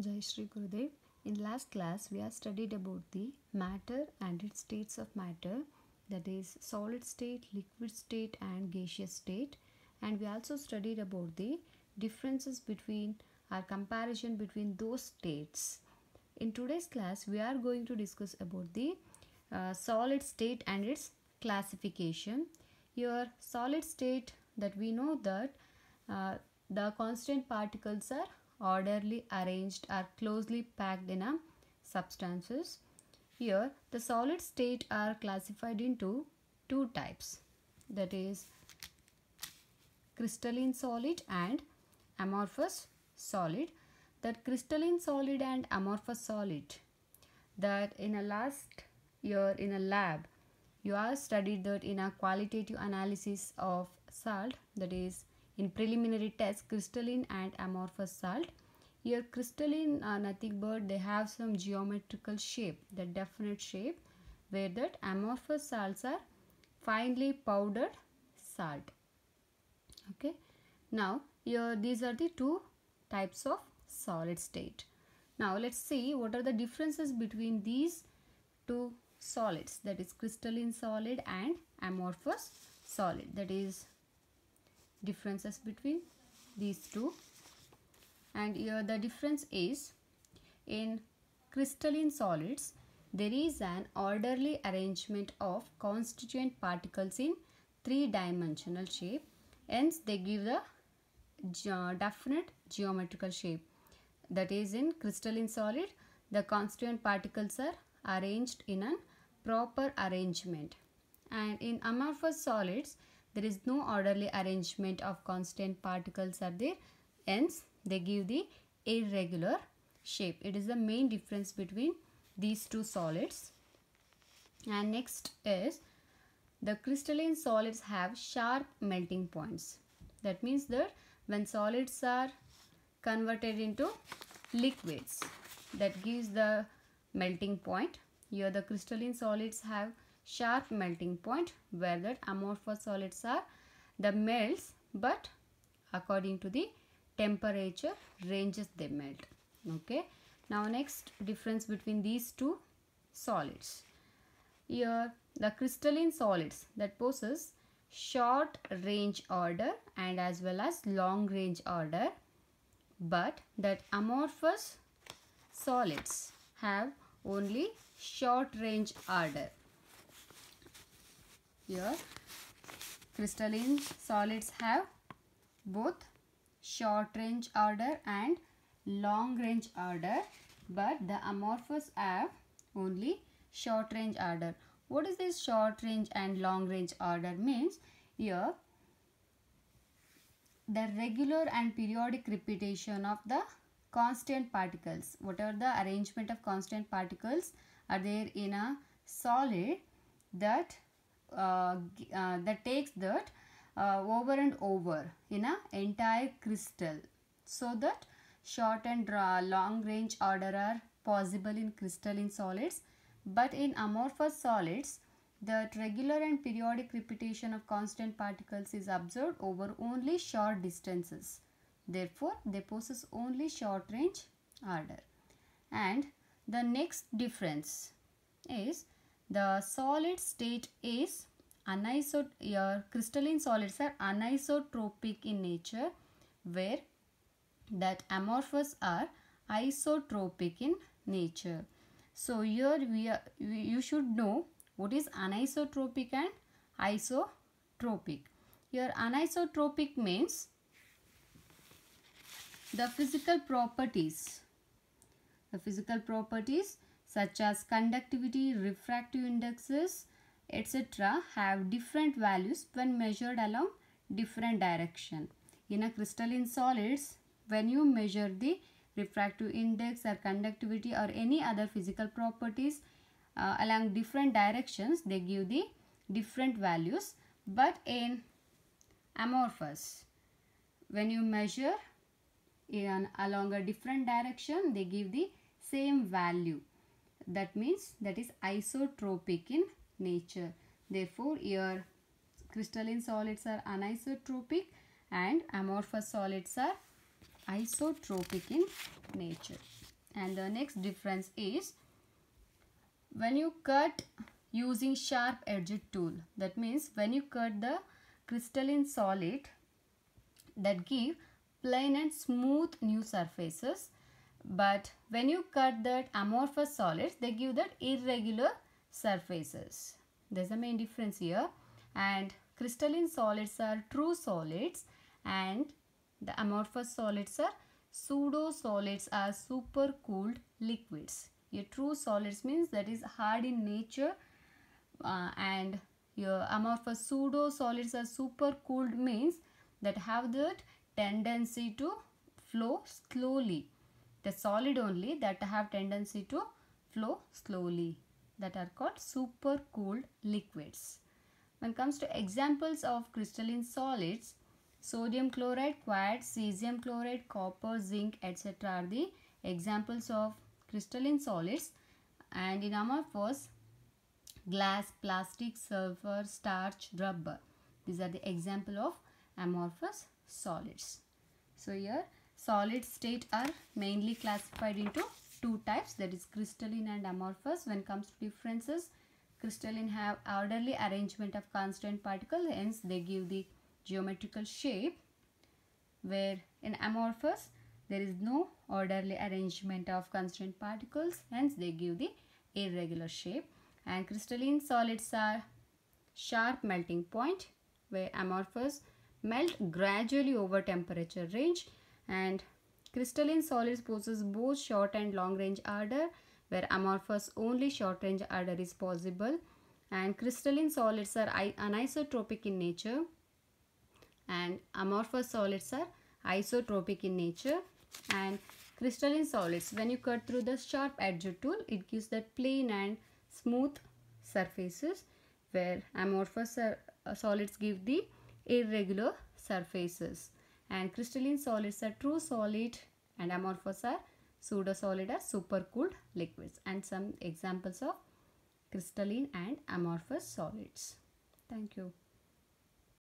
Jai Shri Gurudev. In last class, we have studied about the matter and its states of matter that is solid state, liquid state and gaseous state and we also studied about the differences between our comparison between those states. In today's class, we are going to discuss about the uh, solid state and its classification. Your solid state that we know that uh, the constant particles are orderly arranged are closely packed in a substances. Here the solid state are classified into two types that is crystalline solid and amorphous solid that crystalline solid and amorphous solid that in a last year in a lab you are studied that in a qualitative analysis of salt that is in preliminary test, crystalline and amorphous salt. Your crystalline are nothing but they have some geometrical shape, the definite shape, where that amorphous salts are finely powdered salt. Okay. Now these are the two types of solid state. Now let's see what are the differences between these two solids that is crystalline solid and amorphous solid that is differences between these two and here the difference is in crystalline solids there is an orderly arrangement of constituent particles in three-dimensional shape hence they give the uh, definite geometrical shape that is in crystalline solid the constituent particles are arranged in an proper arrangement and in amorphous solids there is no orderly arrangement of constant particles are there hence they give the irregular shape it is the main difference between these two solids and next is the crystalline solids have sharp melting points that means that when solids are converted into liquids that gives the melting point here the crystalline solids have sharp melting point where that amorphous solids are the melts but according to the temperature ranges they melt okay now next difference between these two solids here the crystalline solids that possess short range order and as well as long range order but that amorphous solids have only short range order here crystalline solids have both short range order and long range order but the amorphous have only short range order. What is this short range and long range order means? Here the regular and periodic repetition of the constant particles. Whatever the arrangement of constant particles are there in a solid that uh, uh, that takes that uh, over and over in an entire crystal so that short and long range order are possible in crystalline solids but in amorphous solids that regular and periodic repetition of constant particles is observed over only short distances. Therefore, they possess only short range order. And the next difference is the solid state is anisot your uh, crystalline solids are anisotropic in nature where that amorphous are isotropic in nature. So here we are, you should know what is anisotropic and isotropic. Your anisotropic means the physical properties. The physical properties such as conductivity, refractive indexes, etc. have different values when measured along different direction. In a crystalline solids, when you measure the refractive index or conductivity or any other physical properties uh, along different directions, they give the different values. But in amorphous, when you measure in along a different direction, they give the same value that means that is isotropic in nature therefore your crystalline solids are anisotropic and amorphous solids are isotropic in nature and the next difference is when you cut using sharp edged tool that means when you cut the crystalline solid that give plain and smooth new surfaces but when you cut that amorphous solids, they give that irregular surfaces. There's the main difference here. And crystalline solids are true solids and the amorphous solids are pseudo solids are super cooled liquids. Your true solids means that is hard in nature uh, and your amorphous pseudo solids are super cooled means that have that tendency to flow slowly the solid only that have tendency to flow slowly that are called super cooled liquids. When it comes to examples of crystalline solids, sodium chloride, quartz, cesium chloride, copper, zinc etc. are the examples of crystalline solids and in amorphous glass, plastic, sulfur, starch, rubber. These are the example of amorphous solids. So here solid state are mainly classified into two types that is crystalline and amorphous. When comes to differences, crystalline have orderly arrangement of constant particle hence they give the geometrical shape where in amorphous there is no orderly arrangement of constant particles hence they give the irregular shape and crystalline solids are sharp melting point where amorphous melt gradually over temperature range and crystalline solids possess both short and long range order where amorphous only short range order is possible and crystalline solids are anisotropic in nature and amorphous solids are isotropic in nature and crystalline solids when you cut through the sharp edge tool it gives that plain and smooth surfaces where amorphous uh, solids give the irregular surfaces and crystalline solids are true solid and amorphous are pseudo solid super supercooled liquids and some examples of crystalline and amorphous solids. Thank you.